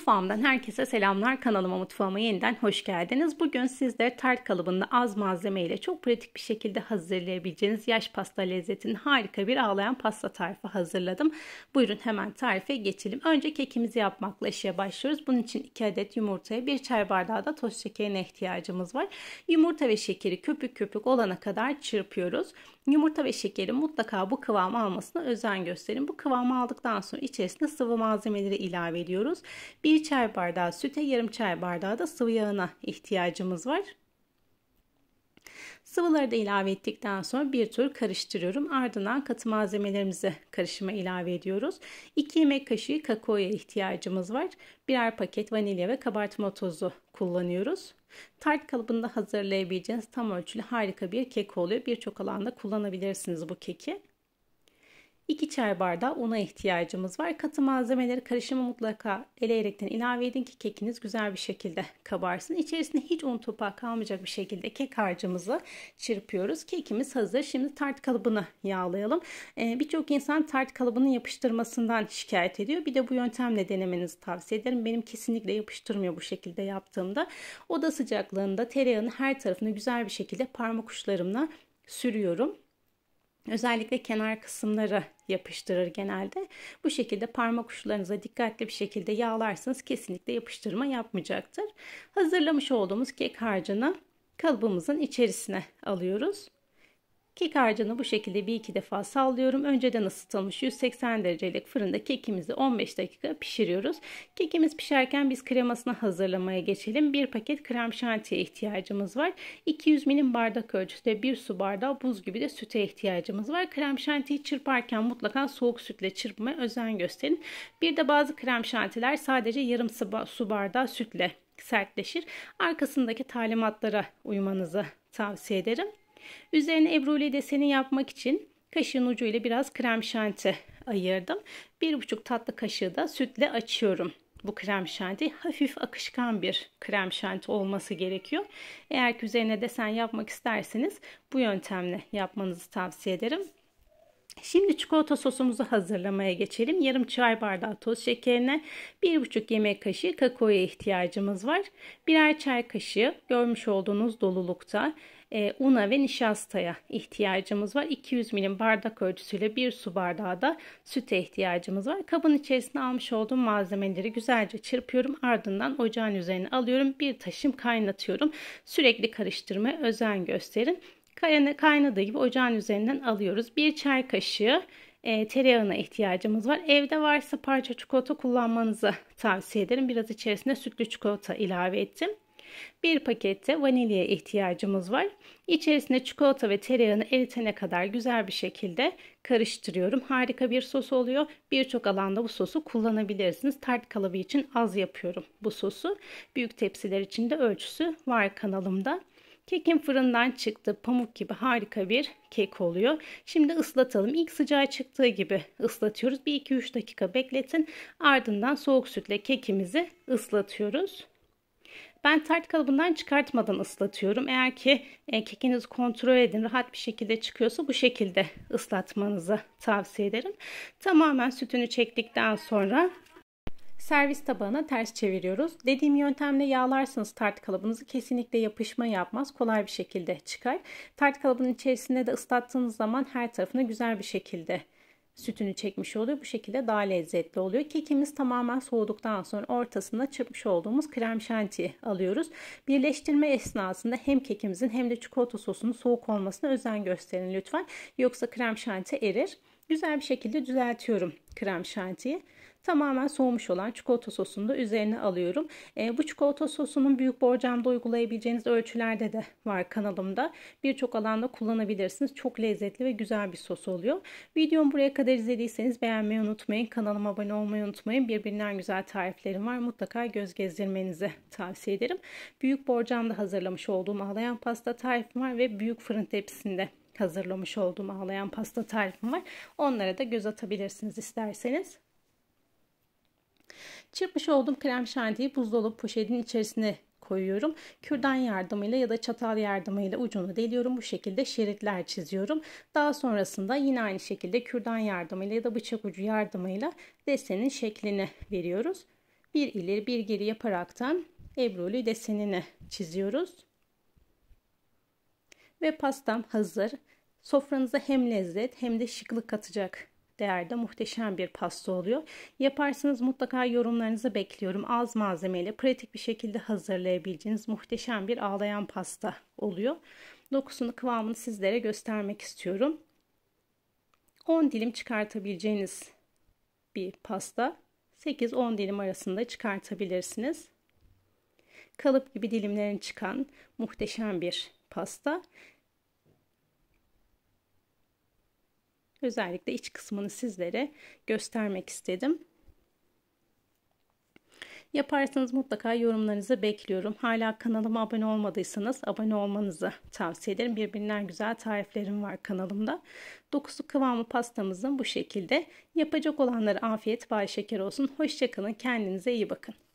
Mutfağımdan herkese selamlar. Kanalıma mutfağıma yeniden hoş geldiniz. Bugün sizlere tart kalıbında az malzeme ile çok pratik bir şekilde hazırlayabileceğiniz yaş pasta lezzetinin harika bir ağlayan pasta tarifi hazırladım. Buyurun hemen tarife geçelim. Önce kekimizi yapmakla işe başlıyoruz. Bunun için 2 adet yumurtaya 1 çay bardağı da toz şekerine ihtiyacımız var. Yumurta ve şekeri köpük köpük olana kadar çırpıyoruz. Yumurta ve şekeri mutlaka bu kıvamı almasına özen gösterin. Bu kıvamı aldıktan sonra içerisine sıvı malzemeleri ilave ediyoruz. 1 1 çay bardağı süte yarım çay bardağı da sıvı yağına ihtiyacımız var. Sıvıları da ilave ettikten sonra bir tur karıştırıyorum. Ardından katı malzemelerimizi karışıma ilave ediyoruz. 2 yemek kaşığı kakaoya ihtiyacımız var. Birer paket vanilya ve kabartma tozu kullanıyoruz. Tart kalıbında hazırlayabileceğiniz tam ölçülü harika bir kek oluyor. Birçok alanda kullanabilirsiniz bu keki. 2 çay bardağı una ihtiyacımız var. Katı malzemeleri karışımı mutlaka eleyerekten ilave edin ki kekiniz güzel bir şekilde kabarsın. İçerisine hiç un topağı kalmayacak bir şekilde kek harcımızı çırpıyoruz. Kekimiz hazır. Şimdi tart kalıbını yağlayalım. Ee, Birçok insan tart kalıbının yapıştırmasından şikayet ediyor. Bir de bu yöntemle denemenizi tavsiye ederim. Benim kesinlikle yapıştırmıyor bu şekilde yaptığımda. Oda sıcaklığında tereyağının her tarafını güzel bir şekilde parmak uçlarımla sürüyorum. Özellikle kenar kısımları yapıştırır genelde. Bu şekilde parmak uçlarınıza dikkatli bir şekilde yağlarsanız kesinlikle yapıştırma yapmayacaktır. Hazırlamış olduğumuz kek harcını kalıbımızın içerisine alıyoruz. Kek harcını bu şekilde bir iki defa sallıyorum. Önceden ısıtılmış 180 derecelik fırında kekimizi 15 dakika pişiriyoruz. Kekimiz pişerken biz kremasını hazırlamaya geçelim. Bir paket krem şantiye ihtiyacımız var. 200 milim bardak ölçüde bir su bardağı buz gibi de süte ihtiyacımız var. Krem şantiyi çırparken mutlaka soğuk sütle çırpmaya özen gösterin. Bir de bazı krem şantiler sadece yarım su bardağı sütle sertleşir. Arkasındaki talimatlara uymanızı tavsiye ederim. Üzerine ebruli deseni yapmak için kaşığın ucuyla biraz krem şanti ayırdım. 1,5 tatlı kaşığı da sütle açıyorum. Bu krem şanti hafif akışkan bir krem şanti olması gerekiyor. Eğer ki üzerine desen yapmak isterseniz bu yöntemle yapmanızı tavsiye ederim. Şimdi çikolata sosumuzu hazırlamaya geçelim. Yarım çay bardağı toz şekerine 1,5 yemek kaşığı kakaoya ihtiyacımız var. Birer çay kaşığı görmüş olduğunuz dolulukta ee, una ve nişastaya ihtiyacımız var. 200 milim bardak ölçüsüyle bir su bardağı da süte ihtiyacımız var. Kabın içerisine almış olduğum malzemeleri güzelce çırpıyorum. Ardından ocağın üzerine alıyorum. Bir taşım kaynatıyorum. Sürekli karıştırmaya özen gösterin. Kaynadığı gibi ocağın üzerinden alıyoruz. Bir çay kaşığı e, tereyağına ihtiyacımız var. Evde varsa parça çikolata kullanmanızı tavsiye ederim. Biraz içerisine sütlü çikolata ilave ettim. Bir pakette vanilya ihtiyacımız var. İçerisine çikolata ve tereyağını eritene kadar güzel bir şekilde karıştırıyorum. Harika bir sos oluyor. Birçok alanda bu sosu kullanabilirsiniz. Tart kalıbı için az yapıyorum bu sosu. Büyük tepsiler için de ölçüsü var kanalımda. Kekim fırından çıktı. Pamuk gibi harika bir kek oluyor. Şimdi ıslatalım. İlk sıcağı çıktığı gibi ıslatıyoruz. Bir 2-3 dakika bekletin. Ardından soğuk sütle kekimizi ıslatıyoruz. Ben tart kalıbından çıkartmadan ıslatıyorum. Eğer ki e, kekinizi kontrol edin rahat bir şekilde çıkıyorsa bu şekilde ıslatmanızı tavsiye ederim. Tamamen sütünü çektikten sonra servis tabağına ters çeviriyoruz. Dediğim yöntemle yağlarsanız tart kalıbınızı kesinlikle yapışma yapmaz. Kolay bir şekilde çıkar. Tart kalıbının içerisinde de ıslattığınız zaman her tarafını güzel bir şekilde sütünü çekmiş oluyor. Bu şekilde daha lezzetli oluyor. Kekimiz tamamen soğuduktan sonra ortasında çırpmış olduğumuz krem şanti alıyoruz. Birleştirme esnasında hem kekimizin hem de çikolata sosunun soğuk olmasına özen gösterin lütfen. Yoksa krem şanti erir. Güzel bir şekilde düzeltiyorum krem şantiyi tamamen soğumuş olan çikolata sosunu da üzerine alıyorum. E, bu çikolata sosunun büyük borcamda uygulayabileceğiniz ölçülerde de var kanalımda. Birçok alanda kullanabilirsiniz. Çok lezzetli ve güzel bir sos oluyor. Videomu buraya kadar izlediyseniz beğenmeyi unutmayın. Kanalıma abone olmayı unutmayın. Birbirinden güzel tariflerim var. Mutlaka göz gezdirmenizi tavsiye ederim. Büyük borcamda hazırlamış olduğum ağlayan pasta tarifim var ve büyük fırın tepsisinde hazırlamış olduğum ağlayan pasta tarifim var. Onlara da göz atabilirsiniz isterseniz. Çırpmış olduğum krem şantiyi buzdolabı poşetinin içerisine koyuyorum. Kürdan yardımıyla ya da çatal yardımıyla ucunu deliyorum. Bu şekilde şeritler çiziyorum. Daha sonrasında yine aynı şekilde kürdan yardımıyla ya da bıçak ucu yardımıyla desenin şeklini veriyoruz. Bir ileri bir geri yaparaktan Ebruli desenini çiziyoruz. Ve pastam hazır. Sofranıza hem lezzet hem de şıklık katacak değerde muhteşem bir pasta oluyor. Yaparsanız mutlaka yorumlarınızı bekliyorum. Az malzemeyle pratik bir şekilde hazırlayabileceğiniz muhteşem bir ağlayan pasta oluyor. Dokusunu kıvamını sizlere göstermek istiyorum. 10 dilim çıkartabileceğiniz bir pasta. 8-10 dilim arasında çıkartabilirsiniz. Kalıp gibi dilimlerin çıkan muhteşem bir pasta. Özellikle iç kısmını sizlere göstermek istedim. Yaparsanız mutlaka yorumlarınızı bekliyorum. Hala kanalıma abone olmadıysanız abone olmanızı tavsiye ederim. Birbirinden güzel tariflerim var kanalımda. Dokusu kıvamı pastamızın bu şekilde. Yapacak olanlara afiyet, bay şeker olsun. Hoşçakalın, kendinize iyi bakın.